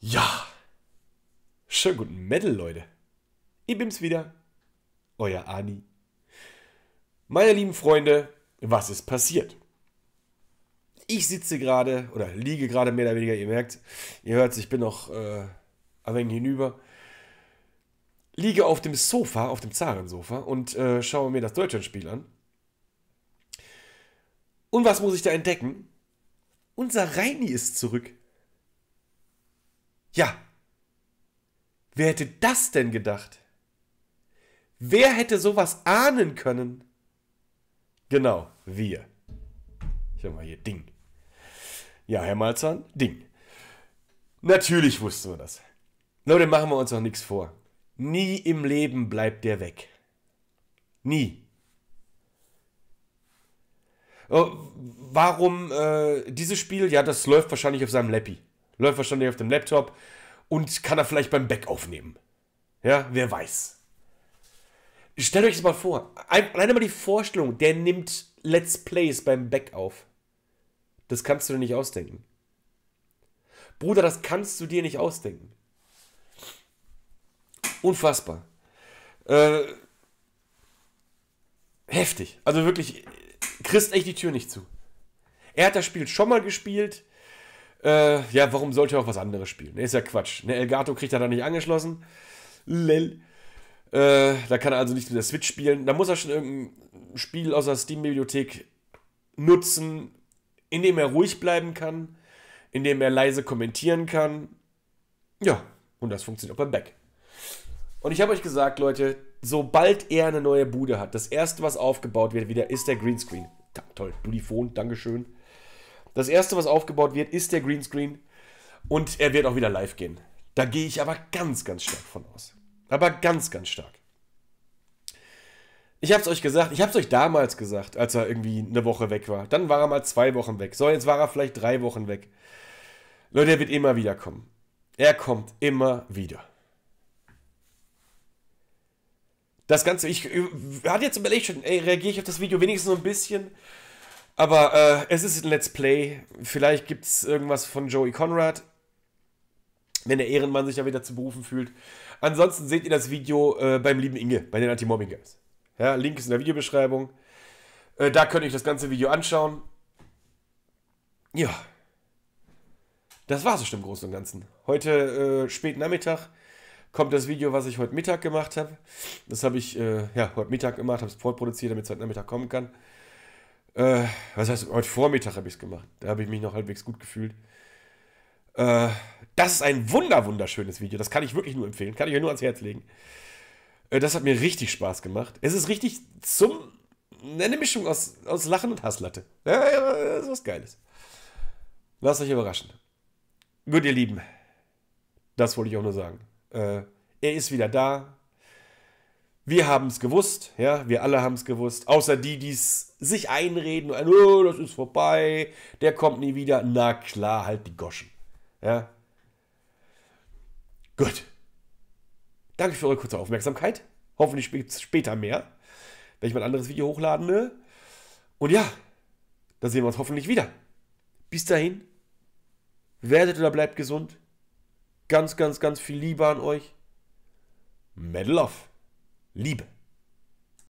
Ja, schönen guten Metal, Leute. Ich bin's wieder, euer Ani. Meine lieben Freunde, was ist passiert? Ich sitze gerade oder liege gerade mehr oder weniger, ihr merkt, ihr hört ich bin noch äh, ein wenig hinüber. Liege auf dem Sofa, auf dem Zarensofa und äh, schaue mir das Deutschlandspiel an. Und was muss ich da entdecken? Unser Reini ist zurück. Ja, wer hätte das denn gedacht? Wer hätte sowas ahnen können? Genau, wir. Ich sag mal hier, Ding. Ja, Herr Malzahn, Ding. Natürlich wussten wir das. Leute, machen wir uns noch nichts vor. Nie im Leben bleibt der weg. Nie. Oh, warum äh, dieses Spiel? Ja, das läuft wahrscheinlich auf seinem Leppi läuft wahrscheinlich auf dem Laptop und kann er vielleicht beim Back aufnehmen. Ja, wer weiß. Stellt euch das mal vor. Alleine mal die Vorstellung, der nimmt Let's Plays beim Back auf. Das kannst du dir nicht ausdenken. Bruder, das kannst du dir nicht ausdenken. Unfassbar. Äh, heftig. Also wirklich, kriegst äh, echt die Tür nicht zu. Er hat das Spiel schon mal gespielt. Äh, ja, warum sollte er auch was anderes spielen? Ne, ist ja Quatsch. Ne, Elgato kriegt er da nicht angeschlossen. Lell. Äh, da kann er also nicht mit der Switch spielen. Da muss er schon irgendein Spiel aus der Steam-Bibliothek nutzen, in dem er ruhig bleiben kann, in dem er leise kommentieren kann. Ja, und das funktioniert auch beim Back. Und ich habe euch gesagt, Leute, sobald er eine neue Bude hat, das erste, was aufgebaut wird, wieder ist der Greenscreen. Toll, Dulifon, Dankeschön. Das erste, was aufgebaut wird, ist der Greenscreen und er wird auch wieder live gehen. Da gehe ich aber ganz, ganz stark von aus. Aber ganz, ganz stark. Ich habe es euch gesagt, ich habe es euch damals gesagt, als er irgendwie eine Woche weg war. Dann war er mal zwei Wochen weg. So, jetzt war er vielleicht drei Wochen weg. Leute, er wird immer wieder kommen. Er kommt immer wieder. Das Ganze, ich, ich hatte jetzt überlegt schon, ey, reagiere ich auf das Video wenigstens so ein bisschen. Aber äh, es ist ein Let's Play. Vielleicht gibt es irgendwas von Joey Conrad, wenn der Ehrenmann sich ja wieder zu berufen fühlt. Ansonsten seht ihr das Video äh, beim lieben Inge, bei den Anti-Mobbing Games. Ja, Link ist in der Videobeschreibung. Äh, da könnt ihr euch das ganze Video anschauen. Ja. Das war es schon im Großen und Ganzen. Heute äh, spät Nachmittag kommt das Video, was ich heute Mittag gemacht habe. Das habe ich äh, ja, heute Mittag gemacht, habe es vorproduziert, damit es heute Nachmittag kommen kann. Äh, was heißt, heute Vormittag habe ich es gemacht. Da habe ich mich noch halbwegs gut gefühlt. Äh, das ist ein wunder, wunderschönes Video. Das kann ich wirklich nur empfehlen. Kann ich euch nur ans Herz legen. Äh, das hat mir richtig Spaß gemacht. Es ist richtig zum. Eine Mischung aus, aus Lachen und Hasslatte. Ja, ja, das ist was Geiles. Lasst euch überraschen. Würdet ihr lieben. Das wollte ich auch nur sagen. Äh, er ist wieder da. Wir haben es gewusst, ja, wir alle haben es gewusst, außer die, die es sich einreden, oh, das ist vorbei, der kommt nie wieder. Na klar, halt die Goschen. Ja. Gut. Danke für eure kurze Aufmerksamkeit. Hoffentlich gibt später mehr, wenn ich mal ein anderes Video hochlade. Ne? Und ja, da sehen wir uns hoffentlich wieder. Bis dahin, werdet oder bleibt gesund. Ganz, ganz, ganz viel Liebe an euch. Medal of. Liebe.